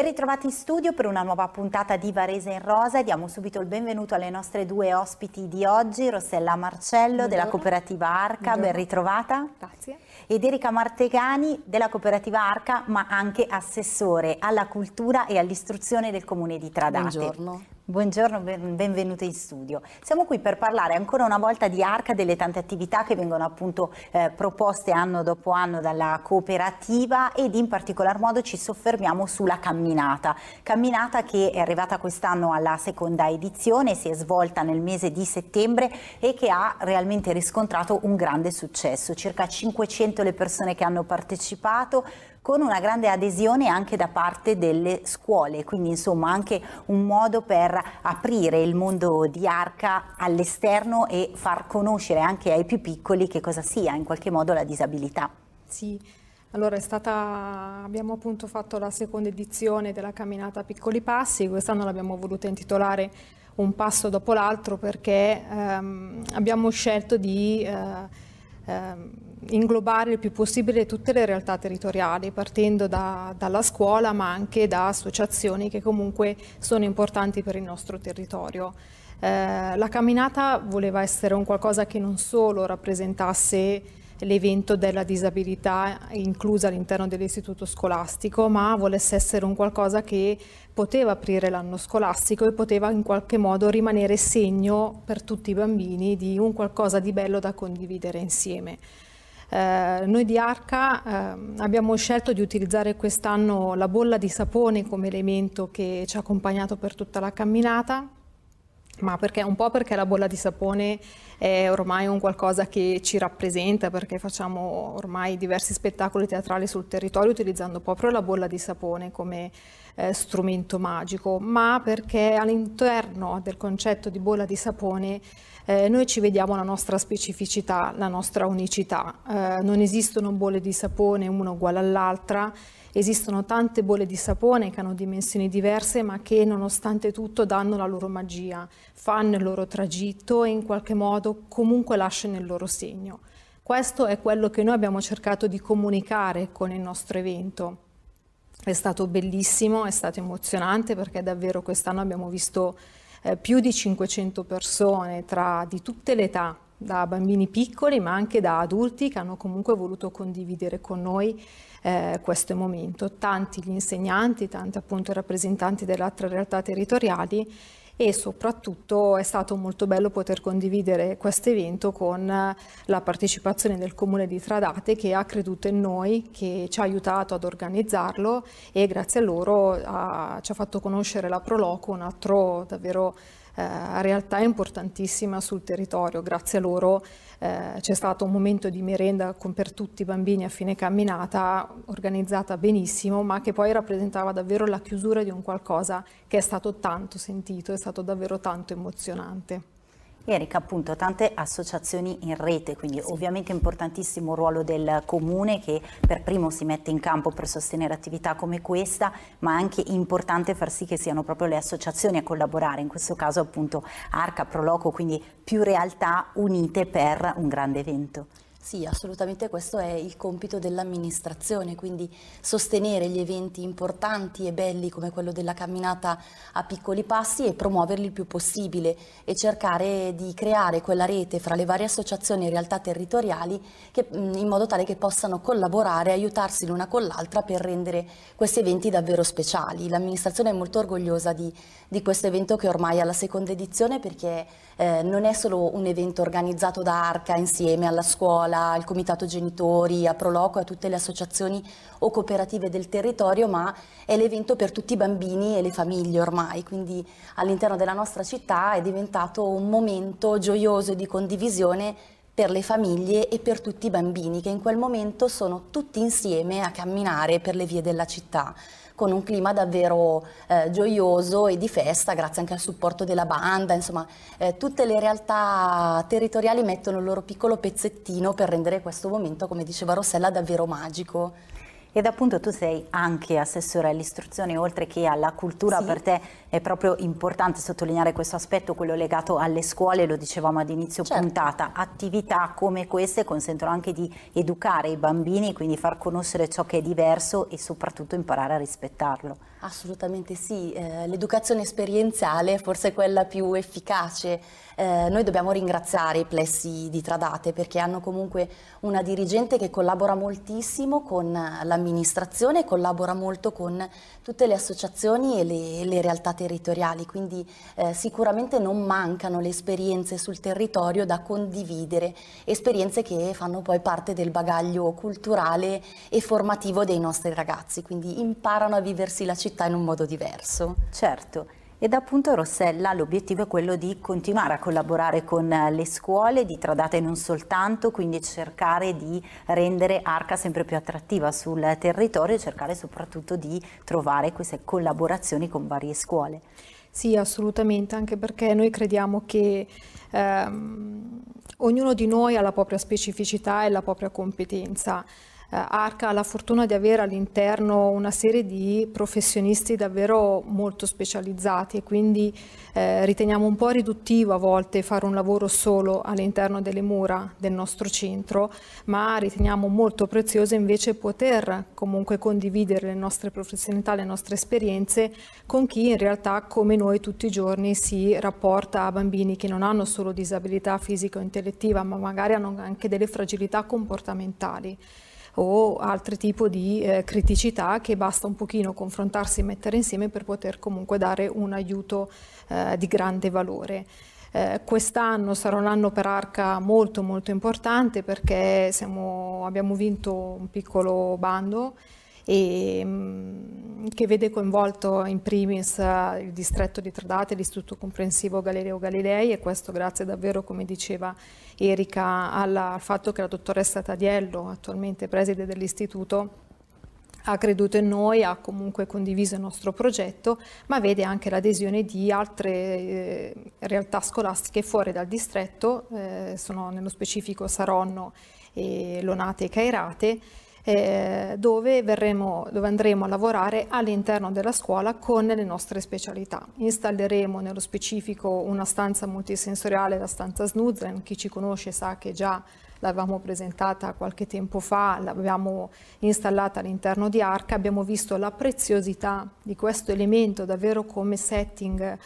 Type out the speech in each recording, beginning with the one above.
Ben ritrovati in studio per una nuova puntata di Varese in Rosa e diamo subito il benvenuto alle nostre due ospiti di oggi, Rossella Marcello Buongiorno. della cooperativa Arca, Buongiorno. ben ritrovata. Grazie. Ed Erika Martegani della cooperativa Arca ma anche assessore alla cultura e all'istruzione del comune di Tradate. Buongiorno. Buongiorno, benvenuti in studio. Siamo qui per parlare ancora una volta di Arca, delle tante attività che vengono appunto eh, proposte anno dopo anno dalla cooperativa ed in particolar modo ci soffermiamo sulla camminata. Camminata che è arrivata quest'anno alla seconda edizione, si è svolta nel mese di settembre e che ha realmente riscontrato un grande successo. Circa 500 le persone che hanno partecipato, con una grande adesione anche da parte delle scuole, quindi insomma anche un modo per aprire il mondo di Arca all'esterno e far conoscere anche ai più piccoli che cosa sia in qualche modo la disabilità. Sì, allora è stata, abbiamo appunto fatto la seconda edizione della camminata Piccoli Passi, quest'anno l'abbiamo voluta intitolare un passo dopo l'altro perché ehm, abbiamo scelto di... Eh, ehm, inglobare il più possibile tutte le realtà territoriali, partendo da, dalla scuola ma anche da associazioni che comunque sono importanti per il nostro territorio. Eh, la camminata voleva essere un qualcosa che non solo rappresentasse l'evento della disabilità inclusa all'interno dell'istituto scolastico, ma volesse essere un qualcosa che poteva aprire l'anno scolastico e poteva in qualche modo rimanere segno per tutti i bambini di un qualcosa di bello da condividere insieme. Eh, noi di Arca eh, abbiamo scelto di utilizzare quest'anno la bolla di sapone come elemento che ci ha accompagnato per tutta la camminata ma perché, un po' perché la bolla di sapone è ormai un qualcosa che ci rappresenta, perché facciamo ormai diversi spettacoli teatrali sul territorio utilizzando proprio la bolla di sapone come eh, strumento magico, ma perché all'interno del concetto di bolla di sapone eh, noi ci vediamo la nostra specificità, la nostra unicità. Eh, non esistono bolle di sapone una uguale all'altra esistono tante bolle di sapone che hanno dimensioni diverse ma che nonostante tutto danno la loro magia, fanno il loro tragitto e in qualche modo comunque lasciano il loro segno. Questo è quello che noi abbiamo cercato di comunicare con il nostro evento. È stato bellissimo, è stato emozionante perché davvero quest'anno abbiamo visto eh, più di 500 persone tra, di tutte le età, da bambini piccoli ma anche da adulti che hanno comunque voluto condividere con noi eh, questo momento. Tanti gli insegnanti, tanti appunto i rappresentanti delle altre realtà territoriali e soprattutto è stato molto bello poter condividere questo evento con eh, la partecipazione del comune di Tradate che ha creduto in noi, che ci ha aiutato ad organizzarlo e grazie a loro ha, ci ha fatto conoscere la Proloco, un altro davvero eh, realtà importantissima sul territorio. Grazie a loro eh, c'è stato un momento di merenda con per tutti i bambini a fine camminata, organizzata benissimo, ma che poi rappresentava davvero la chiusura di un qualcosa che è stato tanto sentito, è stato davvero tanto emozionante. Erika, appunto, tante associazioni in rete, quindi sì. ovviamente importantissimo ruolo del comune che per primo si mette in campo per sostenere attività come questa, ma anche importante far sì che siano proprio le associazioni a collaborare, in questo caso appunto Arca, Proloco, quindi più realtà unite per un grande evento. Sì, assolutamente questo è il compito dell'amministrazione, quindi sostenere gli eventi importanti e belli come quello della camminata a piccoli passi e promuoverli il più possibile e cercare di creare quella rete fra le varie associazioni e realtà territoriali che, mm, in modo tale che possano collaborare, aiutarsi l'una con l'altra per rendere questi eventi davvero speciali. L'amministrazione è molto orgogliosa di, di, questo evento che ormai è alla seconda edizione perché eh, non è solo un evento organizzato da Arca insieme alla scuola, tutela, al comitato genitori, a Proloco, a tutte le associazioni o cooperative del territorio, ma è l'evento per tutti i bambini e le famiglie ormai, quindi all'interno della nostra città è diventato un momento gioioso di condivisione per le famiglie e per tutti i bambini che in quel momento sono tutti insieme a camminare per le vie della città con un clima davvero eh, gioioso e di festa, grazie anche al supporto della banda, insomma, eh, tutte le realtà territoriali mettono il loro piccolo pezzettino per rendere questo momento, come diceva Rossella, davvero magico. Ed appunto tu sei anche assessore all'istruzione, oltre che alla cultura, sì. per te è proprio importante sottolineare questo aspetto, quello legato alle scuole, lo dicevamo ad inizio certo. puntata, attività come queste consentono anche di educare i bambini, quindi far conoscere ciò che è diverso e soprattutto imparare a rispettarlo. Assolutamente sì, eh, l'educazione esperienziale è forse quella più efficace. Eh, noi dobbiamo ringraziare i plessi di Tradate perché hanno comunque una dirigente che collabora moltissimo con l'amministrazione, collabora molto con tutte le associazioni e le, le realtà territoriali, quindi eh, sicuramente non mancano le esperienze sul territorio da condividere, esperienze che fanno poi parte del bagaglio culturale e formativo dei nostri ragazzi, quindi imparano a viversi la città in un modo diverso. Certo, ed appunto Rossella l'obiettivo è quello di continuare a collaborare con eh, le scuole di Tradate non soltanto, quindi cercare di rendere Arca sempre più attrattiva sul territorio e cercare soprattutto di trovare queste collaborazioni con varie scuole. Sì, assolutamente, anche perché noi crediamo che ehm, ognuno di noi ha la propria specificità e la propria competenza. Eh, arca ha la fortuna di avere all'interno una serie di professionisti davvero molto specializzati e quindi eh, riteniamo un po' riduttivo a volte fare un lavoro solo all'interno delle mura del nostro centro, ma riteniamo molto prezioso invece poter comunque condividere le nostre professionalità, le nostre esperienze con chi in realtà come noi tutti i giorni si rapporta a bambini che non hanno solo disabilità fisica o intellettiva, ma magari hanno anche delle fragilità comportamentali o altri tipi di eh, criticità che basta un pochino confrontarsi e mettere insieme per poter comunque dare un aiuto eh, di grande valore. Eh, quest'anno sarà un anno per Arca molto molto importante perché siamo, abbiamo vinto un piccolo bando e, mm, che vede coinvolto in primis eh, il distretto di Tradate, l'istituto comprensivo Galileo Galilei e questo grazie davvero, come diceva Erika, alla, al fatto che la dottoressa Tadiello, attualmente preside dell'istituto, ha creduto in noi, ha comunque condiviso il nostro progetto, ma vede anche l'adesione di altre eh, realtà scolastiche fuori dal distretto, eh, sono nello specifico Saronno e Lonate e Cairate, eh, dove, verremo, dove andremo a lavorare all'interno della scuola con le nostre specialità. Installeremo nello specifico una stanza multisensoriale, la stanza Snuzen, chi ci conosce sa che già l'avevamo presentata qualche tempo fa, l'abbiamo installata all'interno di Arca, abbiamo visto la preziosità di questo elemento davvero come setting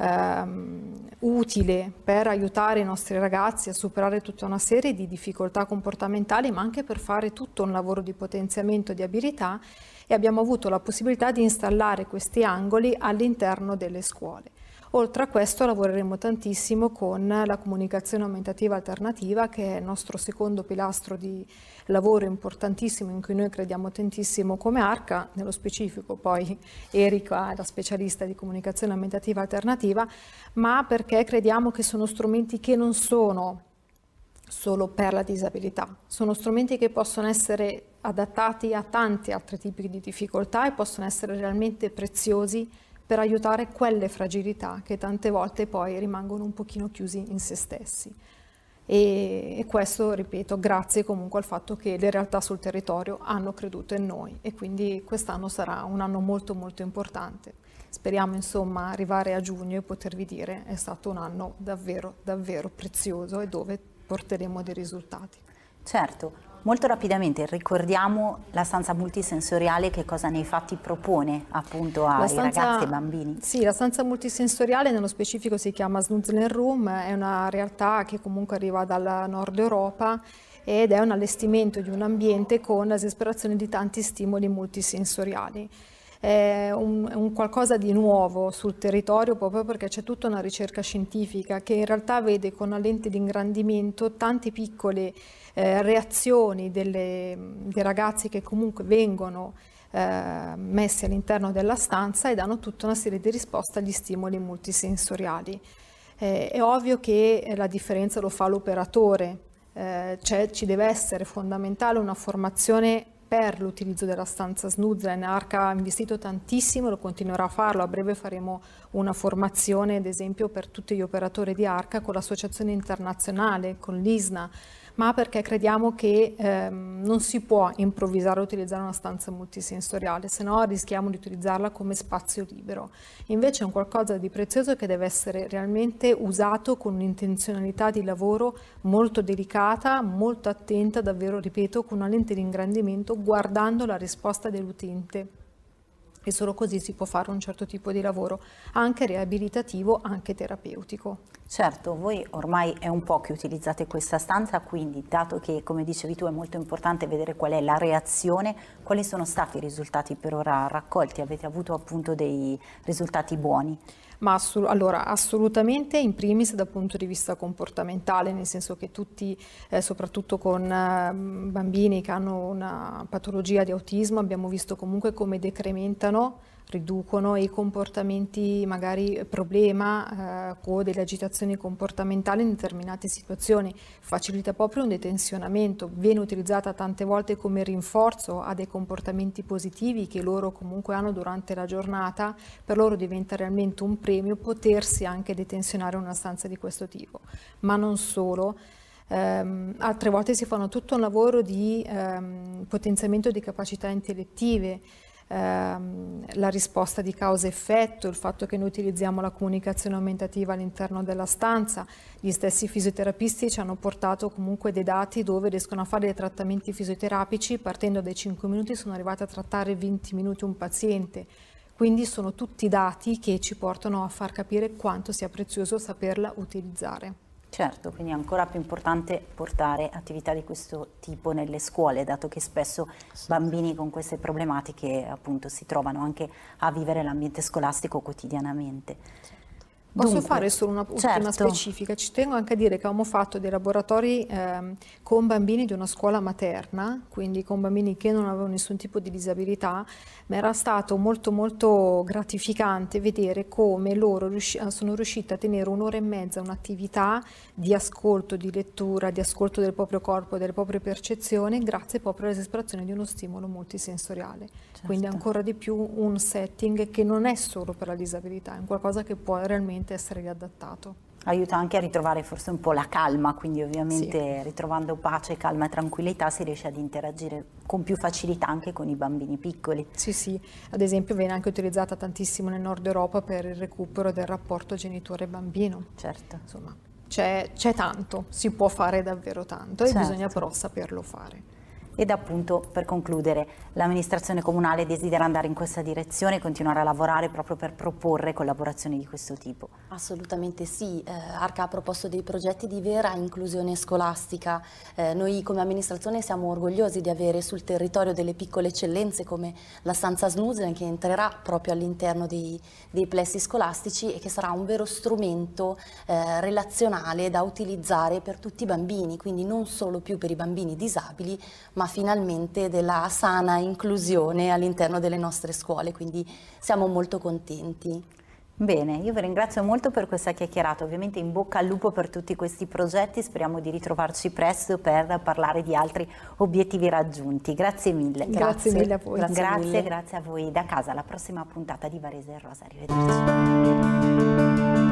ehm, utile per aiutare i nostri ragazzi a superare tutta una serie di difficoltà comportamentali, ma anche per fare tutto un lavoro di potenziamento di abilità e abbiamo avuto la possibilità di installare questi angoli all'interno delle scuole. Oltre a questo lavoreremo tantissimo con la comunicazione aumentativa alternativa che è il nostro secondo pilastro di lavoro importantissimo in cui noi crediamo tantissimo come Arca, nello specifico poi Erika è la specialista di comunicazione aumentativa alternativa, ma perché crediamo che sono strumenti che non sono solo per la disabilità. Sono strumenti che possono essere adattati a tanti altri tipi di difficoltà e possono essere realmente preziosi per aiutare quelle fragilità che tante volte poi rimangono un pochino chiusi in se stessi. E, e, questo, ripeto, grazie comunque al fatto che le realtà sul territorio hanno creduto in noi e quindi quest'anno sarà un anno molto molto importante. Speriamo insomma arrivare a giugno e potervi dire è stato un anno davvero davvero prezioso e dove porteremo dei risultati. Certo, Molto rapidamente ricordiamo la stanza multisensoriale che cosa nei fatti propone appunto ai stanza, ragazzi e bambini. Sì, la stanza multisensoriale nello specifico si chiama Snuzzlen Room, è una realtà che comunque arriva dal nord Europa ed è un allestimento di un ambiente con l'esasperazione di tanti stimoli multisensoriali è un, un, qualcosa di nuovo sul territorio proprio perché c'è tutta una ricerca scientifica che in realtà vede con la lente di ingrandimento piccole piccoli eh, reazioni delle, dei ragazzi che comunque vengono eh, messi all'interno della stanza e danno tutta una serie di risposte agli stimoli multisensoriali. Eh, è ovvio che la differenza lo fa l'operatore, eh, cioè ci deve essere fondamentale una formazione per l'utilizzo della stanza Snuzzlen. Arca ha investito tantissimo, lo continuerà a farlo, a breve faremo una formazione ad esempio per tutti gli operatori di Arca con l'associazione internazionale, con l'ISNA, ma perché crediamo che ehm, non si può improvvisare o utilizzare una stanza multisensoriale, se no rischiamo di utilizzarla come spazio libero. Invece è un qualcosa di prezioso che deve essere realmente usato con un'intenzionalità di lavoro molto delicata, molto attenta, davvero ripeto, con una lente di ingrandimento, guardando la risposta dell'utente e solo così si può fare un certo tipo di lavoro, anche riabilitativo, anche terapeutico. Certo, voi ormai è un po' che utilizzate questa stanza, quindi dato che come dicevi tu è molto importante vedere qual è la reazione, quali sono stati i risultati per ora raccolti? Avete avuto appunto dei risultati buoni? ma assu allora, assolutamente in primis dal punto di vista comportamentale, nel senso che tutti, eh, soprattutto con eh, bambini che hanno una patologia di autismo, abbiamo visto comunque come decrementano riducono i comportamenti magari problema eh, o delle agitazioni comportamentali in determinate situazioni, facilita proprio un detensionamento, viene utilizzata tante volte come rinforzo a dei comportamenti positivi che loro comunque hanno durante la giornata, per loro diventa realmente un premio potersi anche detensionare in una stanza di questo tipo, ma non solo. Um, altre volte si fanno tutto un lavoro di um, potenziamento di capacità intellettive, ehm, la risposta di causa-effetto, il fatto che noi utilizziamo la comunicazione aumentativa all'interno della stanza. Gli stessi fisioterapisti ci hanno portato comunque dei dati dove riescono a fare dei trattamenti fisioterapici, partendo dai 5 minuti sono arrivati a trattare 20 minuti un paziente. Quindi sono tutti dati che ci portano a far capire quanto sia prezioso saperla utilizzare. Certo, quindi è ancora più importante portare attività di questo tipo nelle scuole, dato che spesso sì. bambini con queste problematiche appunto si trovano anche a vivere l'ambiente scolastico quotidianamente. Sì. Posso Dunque, fare solo una, certo. specifica? Ci tengo anche a dire che abbiamo fatto dei laboratori eh, con bambini di una scuola materna, quindi con bambini che non avevano nessun tipo di disabilità, ma era stato molto molto gratificante vedere come loro riusci sono riusciti a tenere un'ora e mezza un'attività di ascolto, di lettura, di ascolto del proprio corpo, delle proprie percezioni, grazie proprio all'esasperazione di uno stimolo multisensoriale. Certo. Quindi ancora di più un setting che non è solo per la disabilità, è un qualcosa che può realmente sicuramente essere riadattato. Aiuta anche a ritrovare forse un po' la calma, quindi ovviamente sì. ritrovando pace, calma e tranquillità si riesce ad interagire con più facilità anche con i bambini piccoli. Sì, sì, ad esempio viene anche utilizzata tantissimo nel nord Europa per il recupero del rapporto genitore-bambino. Certo. Insomma, c'è tanto, si può fare davvero tanto certo. e bisogna però saperlo fare. Ed appunto per concludere, l'amministrazione comunale desidera andare in questa direzione e continuare a lavorare proprio per proporre collaborazioni di questo tipo. Assolutamente sì, eh, Arca ha proposto dei progetti di vera inclusione scolastica. Eh, noi come amministrazione siamo orgogliosi di avere sul territorio delle piccole eccellenze come la stanza SNUS che entrerà proprio all'interno dei, dei, plessi scolastici e che sarà un vero strumento eh, relazionale da utilizzare per tutti i bambini, quindi non solo più per i bambini disabili ma finalmente della sana inclusione all'interno delle nostre scuole, quindi siamo molto contenti. Bene, io vi ringrazio molto per questa chiacchierata, ovviamente in bocca al lupo per tutti questi progetti, speriamo di ritrovarci presto per parlare di altri obiettivi raggiunti. Grazie mille. Grazie, grazie mille a voi. Grazie, grazie, mille. grazie a voi da casa, alla prossima puntata di Varese e Rosa, arrivederci.